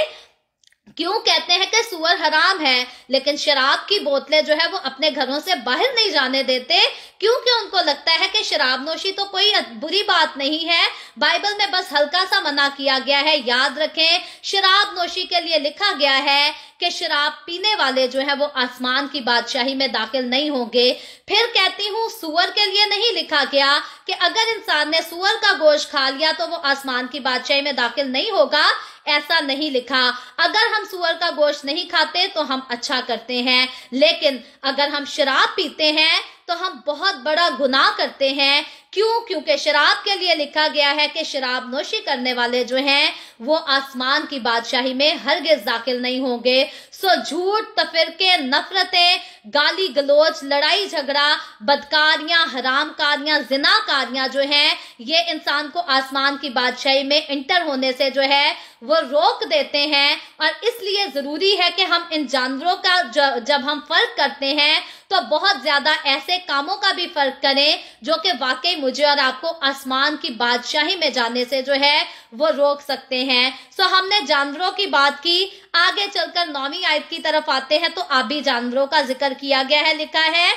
क्यों कहते हैं कि सुअर हराम है लेकिन शराब की बोतलें जो है वो अपने घरों से बाहर नहीं जाने देते क्योंकि उनको लगता है कि शराब नोशी तो कोई बुरी बात नहीं है बाइबल में बस हल्का सा मना किया गया है याद रखें शराब नोशी के लिए लिखा गया है कि शराब पीने वाले जो है वो आसमान की बादशाही में दाखिल नहीं होंगे फिर कहती हूँ सुअर के लिए नहीं लिखा गया कि अगर इंसान ने सुअर का गोश्त खा लिया तो वो आसमान की बादशाही में दाखिल नहीं होगा ऐसा नहीं लिखा अगर हम सुअर का गोश्त नहीं खाते तो हम अच्छा करते हैं लेकिन अगर हम शराब पीते हैं तो हम बहुत बड़ा गुनाह करते हैं क्यों क्योंकि शराब के लिए लिखा गया है कि शराब नोशी करने वाले जो हैं वो आसमान की बादशाही में हरगिज दाखिल नहीं होंगे सो झूठ तफिरके नफरतें गाली गलोच लड़ाई झगड़ा बदकारियां हरामकारियां जिनाकारियां जो हैं ये इंसान को आसमान की बादशाही में इंटर होने से जो है वो रोक देते हैं और इसलिए जरूरी है कि हम इन जानवरों का जब हम फर्क करते हैं तो बहुत ज्यादा ऐसे कामों का भी फर्क करें जो कि वाकई मुझे और आपको आसमान की बादशाही में जाने से जो है वो रोक सकते हैं सो हमने जानवरों की बात की आगे चलकर नौवीं आयत की तरफ आते हैं तो आबी जानवरों का जिक्र किया गया है लिखा है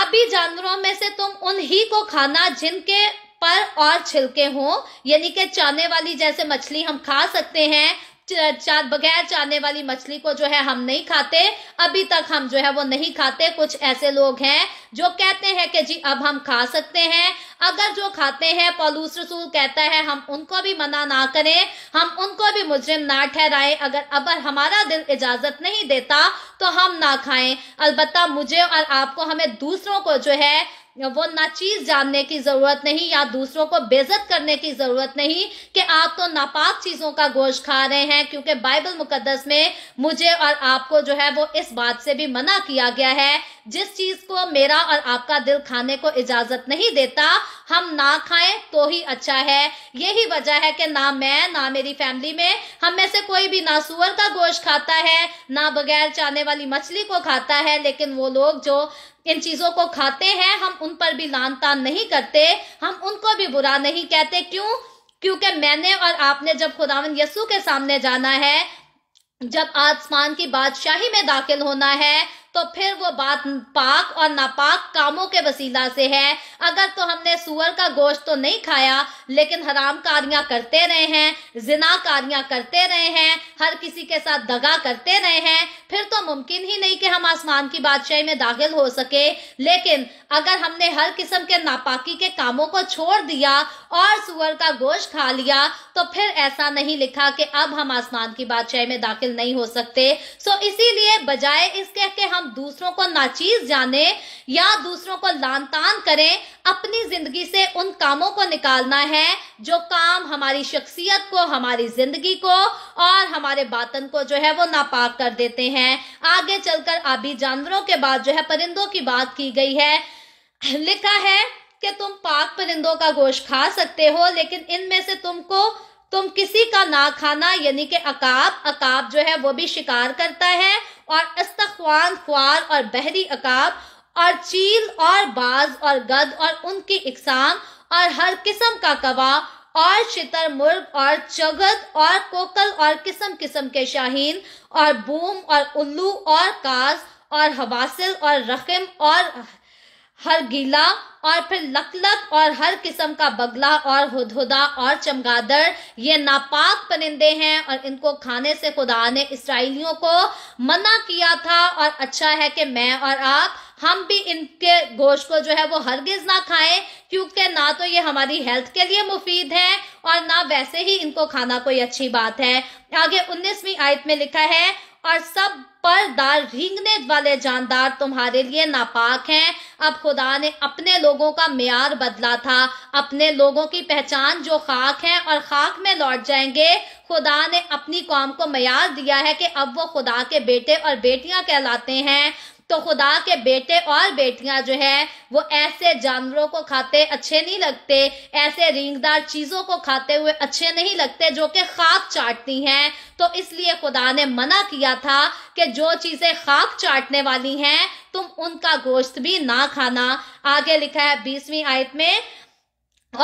आबी जानवरों में से तुम उन्हीं को खाना जिनके पर और छिलके हों यानी कि चाने वाली जैसे मछली हम खा सकते हैं चाद बगैर चाने वाली मछली को जो है हम नहीं खाते अभी तक हम जो है वो नहीं खाते कुछ ऐसे लोग हैं जो कहते हैं कि जी अब हम खा सकते हैं अगर जो खाते हैं पौलूस रसूल कहता है हम उनको भी मना ना करें हम उनको भी मुजरिम ना ठहराएं अगर अब हमारा दिल इजाजत नहीं देता तो हम ना खाएं अलबत्ता मुझे और आपको हमें दूसरों को जो है वो ना चीज जानने की जरूरत नहीं या दूसरों को बेजत करने की जरूरत नहीं कि आप तो नापाक चीजों का गोश्त खा रहे हैं क्योंकि बाइबल मुकदस में मुझे और आपको जो है वो इस बात से भी मना किया गया है जिस चीज को मेरा और आपका दिल खाने को इजाजत नहीं देता हम ना खाएं तो ही अच्छा है यही वजह है कि ना मैं ना मेरी फैमिली में हम में से कोई भी ना सुअर का गोश्त खाता है ना बगैर चाने वाली मछली को खाता है लेकिन वो लोग जो इन चीजों को खाते हैं हम उन पर भी तान नहीं करते हम उनको भी बुरा नहीं कहते क्यों क्योंकि मैंने और आपने जब खुदावन यसू के सामने जाना है जब आसमान की बादशाही में दाखिल होना है तो फिर वो बात पाक और नापाक कामों के वसीला से है अगर तो हमने सुअर का गोश्त तो नहीं खाया लेकिन हराम कारियां करते रहे हैं जिना कारियां करते रहे हैं हर किसी के साथ दगा करते रहे हैं फिर तो मुमकिन ही नहीं कि हम आसमान की बादशाही में दाखिल हो सके लेकिन अगर हमने हर किस्म के नापाकी के कामों को छोड़ दिया और सुअर का गोश्त खा लिया तो फिर ऐसा नहीं लिखा कि अब हम आसमान की बादशाही में दाखिल नहीं हो सकते सो इसीलिए बजाय इसके कि हम दूसरों को नाचीज जाने या दूसरों को लानतान करें अपनी जिंदगी से उन कामों को निकालना है जो काम हमारी शख्सियत को हमारी जिंदगी को और हमारे बातन को जो है वो नापाक कर देते हैं आगे चलकर आबी जानवरों के बाद जो है परिंदों की बात की गई है लिखा है कि तुम पाक परिंदों का गोश्त खा सकते हो लेकिन इनमें से तुमको तुम किसी का ना खाना यानी कि अकाब अकाब जो है वो भी शिकार करता है और अस्तखवान ख्वार और बहरी अकाब और चील और बाज और गद और उनके इकसाम और हर किस्म का कवा और शितर मुर्ग और चगद और कोकल और किस्म किस्म के शाहीन और बूम और उल्लू और काज और हवासिल और रखिम और हर गीला और फिर लकलक और हर किस्म का बगला और हुदहुदा और चमगादड़ ये नापाक परिंदे हैं और इनको खाने से खुदा ने इसराइलियों को मना किया था और अच्छा है कि मैं और आप हम भी इनके गोश्त को जो है वो हरगिज ना खाएं क्योंकि ना तो ये हमारी हेल्थ के लिए मुफीद है और ना वैसे ही इनको खाना कोई अच्छी बात है आगे उन्नीसवीं आयत में लिखा है और सब पर दाल वाले जानदार तुम्हारे लिए नापाक हैं अब खुदा ने अपने लोगों का मैार बदला था अपने लोगों की पहचान जो खाक है और खाक में लौट जाएंगे खुदा ने अपनी कौम को मैार दिया है कि अब वो खुदा के बेटे और बेटियां कहलाते हैं तो खुदा के बेटे और बेटियां जो है वो ऐसे जानवरों को खाते अच्छे नहीं लगते ऐसे रिंगदार चीजों को खाते हुए अच्छे नहीं लगते जो कि खाक चाटती हैं तो इसलिए खुदा ने मना किया था कि जो चीजें खाक चाटने वाली हैं तुम उनका गोश्त भी ना खाना आगे लिखा है बीसवीं आयत में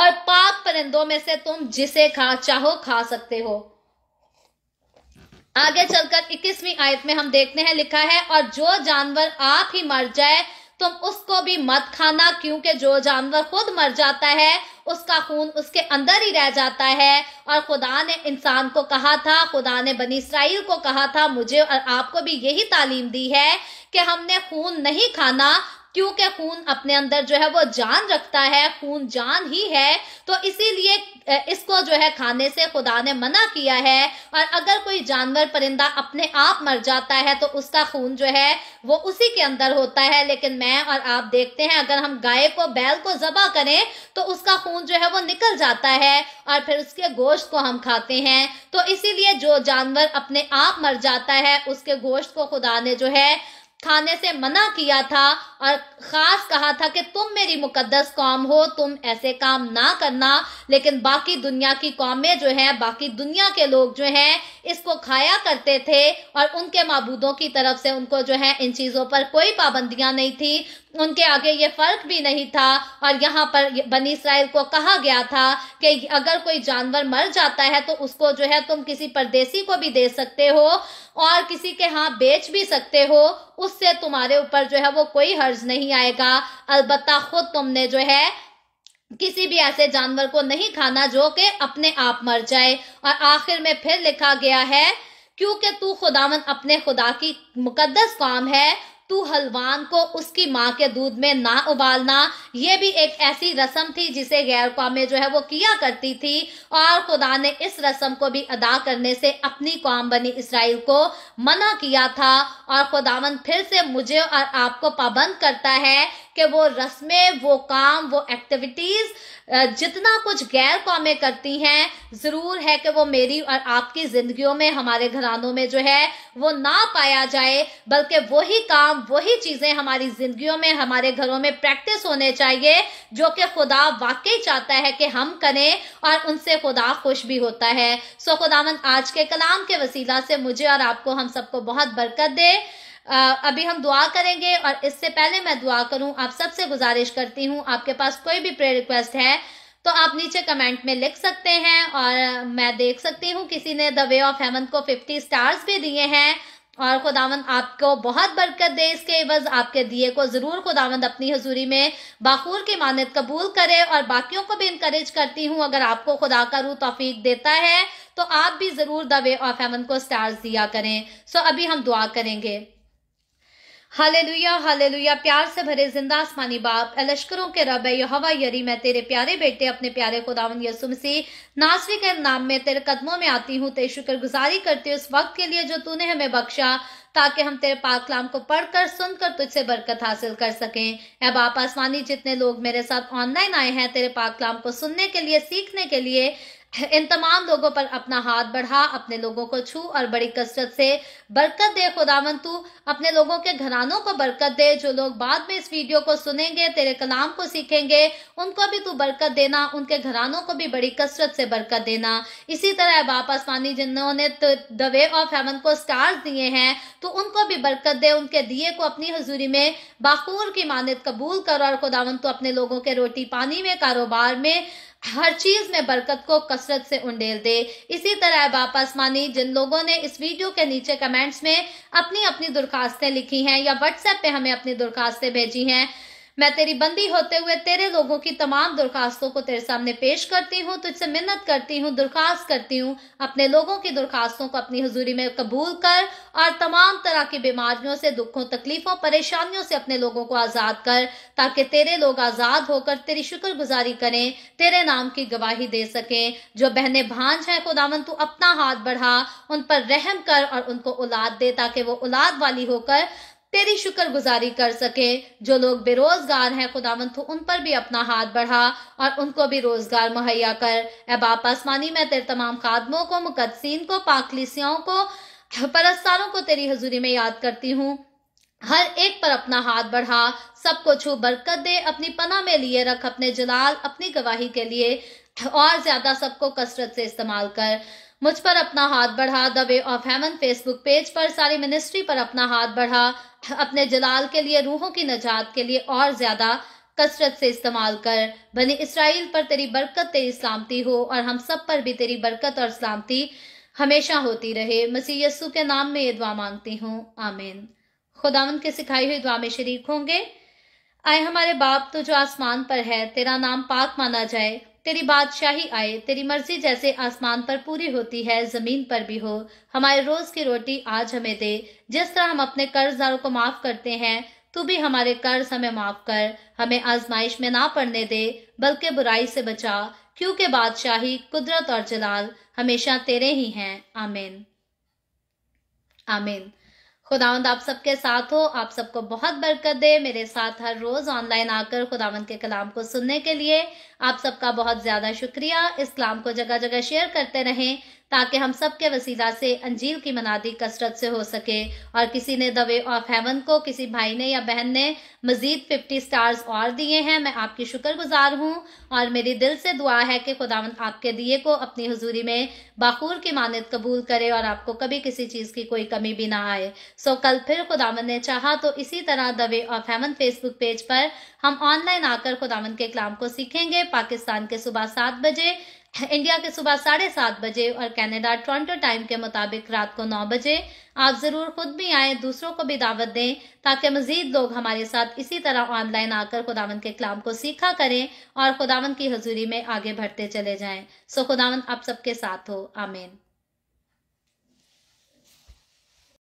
और पाक परिंदों में से तुम जिसे खा चाहो खा सकते हो आगे चलकर इक्कीसवीं आयत में हम देखते हैं लिखा है और जो जानवर आप ही मर जाए तुम उसको भी मत खाना क्योंकि जो जानवर खुद मर जाता है उसका खून उसके अंदर ही रह जाता है और खुदा ने इंसान को कहा था खुदा ने बनी इसराइल को कहा था मुझे और आपको भी यही तालीम दी है कि हमने खून नहीं खाना क्योंकि खून अपने अंदर जो है वो जान रखता है खून जान ही है तो इसीलिए इसको जो है खाने से खुदा ने मना किया है और अगर कोई जानवर परिंदा अपने आप मर जाता है तो उसका खून जो है वो उसी के अंदर होता है लेकिन मैं और आप देखते हैं अगर हम गाय को बैल को जबा करें तो उसका खून जो है वो निकल जाता है और फिर उसके गोश्त को हम खाते हैं तो इसीलिए जो जानवर अपने आप मर जाता है उसके गोश्त को खुदा ने जो है खाने से मना किया था और खास कहा था कि तुम मेरी मुकद्दस कौम हो तुम ऐसे काम ना करना लेकिन बाकी दुनिया की कौमें जो है बाकी दुनिया के लोग जो हैं इसको खाया करते थे और उनके मबूदों की तरफ से उनको जो है इन चीज़ों पर कोई पाबंदियां नहीं थी उनके आगे ये फर्क भी नहीं था और यहाँ पर बनी इसराइल को कहा गया था कि अगर कोई जानवर मर जाता है तो उसको जो है तुम किसी परदेसी को भी दे सकते हो और किसी के हाँ बेच भी सकते हो उससे तुम्हारे ऊपर जो है वो कोई हर्ज नहीं आएगा अलबत् खुद तुमने जो है किसी भी ऐसे जानवर को नहीं खाना जो कि अपने आप मर जाए और आखिर में फिर लिखा गया है क्योंकि तू खुदावन अपने खुदा की मुकद्दस काम है तू हलवान को उसकी माँ के दूध में ना उबालना ये भी एक ऐसी रस्म थी जिसे गैर कौमे जो है वो किया करती थी और खुदा ने इस रस्म को भी अदा करने से अपनी कौम बनी इसराइल को मना किया था और खुदावन फिर से मुझे और आपको पाबंद करता है कि वो रस्में वो काम वो एक्टिविटीज जितना कुछ गैर कौमें करती हैं जरूर है कि वो मेरी और आपकी जिंदगियों में हमारे घरानों में जो है वो ना पाया जाए बल्कि वही काम वही चीजें हमारी जिंदगियों में हमारे घरों में प्रैक्टिस होने चाहिए जो कि खुदा वाकई चाहता है कि हम करें और उनसे खुदा खुश भी होता है सो खुदावन आज के कलाम के वसीला से मुझे और आपको हम सबको बहुत बरकत दे अभी हम दुआ करेंगे और इससे पहले मैं दुआ करूं आप सबसे गुजारिश करती हूं आपके पास कोई भी प्रे रिक्वेस्ट है तो आप नीचे कमेंट में लिख सकते हैं और मैं देख सकती हूँ किसी ने द वे ऑफ हेमंत को फिफ्टी स्टार्स भी दिए हैं और खुदावंद आपको बहुत बरकत दे इसके बस आपके दिए को जरूर खुदावंद अपनी हजूरी में बाखूर की मानत कबूल करे और बाकियों को भी इंकरेज करती हूँ अगर आपको खुदा का रू तोफीक देता है तो आप भी जरूर द वे ऑफ हेमन को स्टार्स दिया करें सो अभी हम दुआ करेंगे हालेलुया हालेलुया प्यार से भरे जिंदा आसमानी बाप लश्करों के रब है यहावा यरी मैं तेरे प्यारे बेटे अपने प्यारे खुदावन यसुम से नासरी के नाम में तेरे कदमों में आती हूँ तेरी गुजारी करती हूँ उस वक्त के लिए जो तूने हमें बख्शा ताकि हम तेरे पाक कलाम को पढ़कर सुनकर तुझसे बरकत हासिल कर सकें अब बाप आसमानी जितने लोग मेरे साथ ऑनलाइन आए हैं तेरे पाक कलाम को सुनने के लिए सीखने के लिए इन तमाम लोगों पर अपना हाथ बढ़ा अपने लोगों को छू और बड़ी कसरत से बरकत दे खुदावन तू अपने लोगों के घरानों को बरकत दे जो लोग बाद में इस वीडियो को सुनेंगे तेरे कलाम को सीखेंगे उनको भी तू बरकत देना उनके घरानों को भी बड़ी कसरत से बरकत देना इसी तरह वापस मानी जिन्होंने तो द वे ऑफ हेवन को स्टार्स दिए हैं तो उनको भी बरकत दे उनके दिए को अपनी हजूरी में बाखूर की मानत कबूल कर और खुदावन तू अपने लोगों के रोटी पानी में कारोबार में हर चीज में बरकत को कसरत से उंडेल दे इसी तरह बाप आसमानी जिन लोगों ने इस वीडियो के नीचे कमेंट्स में अपनी अपनी दरखास्तें लिखी हैं या व्हाट्सएप पे हमें अपनी दरखास्तें भेजी हैं मैं तेरी बंदी होते हुए तेरे लोगों की तमाम दरखास्तों को तेरे सामने पेश करती हूँ तुझसे मिन्नत करती हूँ दरखास्त करती हूँ अपने लोगों की दरखास्तों को अपनी हजूरी में कबूल कर और तमाम तरह की बीमारियों से दुखों तकलीफों परेशानियों से अपने लोगों को आज़ाद कर ताकि तेरे लोग आज़ाद होकर तेरी शुक्रगुजारी करें तेरे नाम की गवाही दे सकें जो बहने भांज हैं खुदावन तू अपना हाथ बढ़ा उन पर रहम कर और उनको औलाद दे ताकि वो औलाद वाली होकर तेरी शुक्रगुजारी कर सके जो लोग बेरोजगार हैं खुदावन तो उन पर भी अपना हाथ बढ़ा और उनको भी रोजगार मुहैया कर ए बाप आसमानी मैं तेरे तमाम खादमों को मुकदसिन को पाकलिसियाओं को परस्तारों को तेरी हजूरी में याद करती हूँ हर एक पर अपना हाथ बढ़ा सबको छू बरकत दे अपनी पना में लिए रख अपने जलाल अपनी गवाही के लिए और ज्यादा सबको कसरत से इस्तेमाल कर मुझ पर अपना हाथ बढ़ा the way of heaven Facebook page पर सारी मिनिस्ट्री पर अपना हाथ बढ़ा अपने जलाल के लिए रूहों की नजात के लिए और ज्यादा कसरत से इस्तेमाल कर बनी इसराइल पर तेरी बरकत तेरी सलामती हो और हम सब पर भी तेरी बरकत और सलामती हमेशा होती रहे मसीह यस्सु के नाम में ये दुआ मांगती हूँ आमीन खुदावन के सिखाई हुई दुआ में शरीक होंगे आए हमारे बाप तो जो आसमान पर है तेरा नाम पाक माना जाए तेरी बादशाही आए तेरी मर्जी जैसे आसमान पर पूरी होती है जमीन पर भी हो हमारे रोज की रोटी आज हमें दे जिस तरह हम अपने कर्जदारों को माफ करते हैं तू भी हमारे कर्ज हमें माफ कर हमें आजमाइश में ना पड़ने दे बल्कि बुराई से बचा क्योंकि बादशाही कुदरत और जलाल हमेशा तेरे ही हैं आमीन आमीन खुदावंद आप सबके साथ हो आप सबको बहुत बरकत दे मेरे साथ हर रोज ऑनलाइन आकर खुदावंद के कलाम को सुनने के लिए आप सबका बहुत ज़्यादा शुक्रिया इस्लाम को जगह जगह शेयर करते रहें ताकि हम सब के वसीला से अंजील की मनादी कसरत से हो सके और किसी ने दवे ऑफ हेवन को किसी भाई ने या बहन ने मज़ीद 50 स्टार्स और दिए हैं मैं आपकी शुक्रगुजार हूँ और मेरी दिल से दुआ है कि खुदावन आपके दिए को अपनी हजूरी में बाखूर की मानत कबूल करे और आपको कभी किसी चीज़ की कोई कमी भी ना आए सो कल फिर खुदावन ने चाह तो इसी तरह the way of heaven Facebook page पर हम ऑनलाइन आकर खुदावन के कलाम को सीखेंगे पाकिस्तान के सुबह सात बजे इंडिया के सुबह साढ़े सात बजे और कनाडा टोरंटो टाइम के मुताबिक रात को नौ बजे आप जरूर खुद भी आए दूसरों को भी दावत दें ताकि मजीद लोग हमारे साथ इसी तरह ऑनलाइन आकर खुदावन के कलाम को सीखा करें और खुदावन की हजूरी में आगे बढ़ते चले जाएं सो खुदावन आप सबके साथ हो आमेन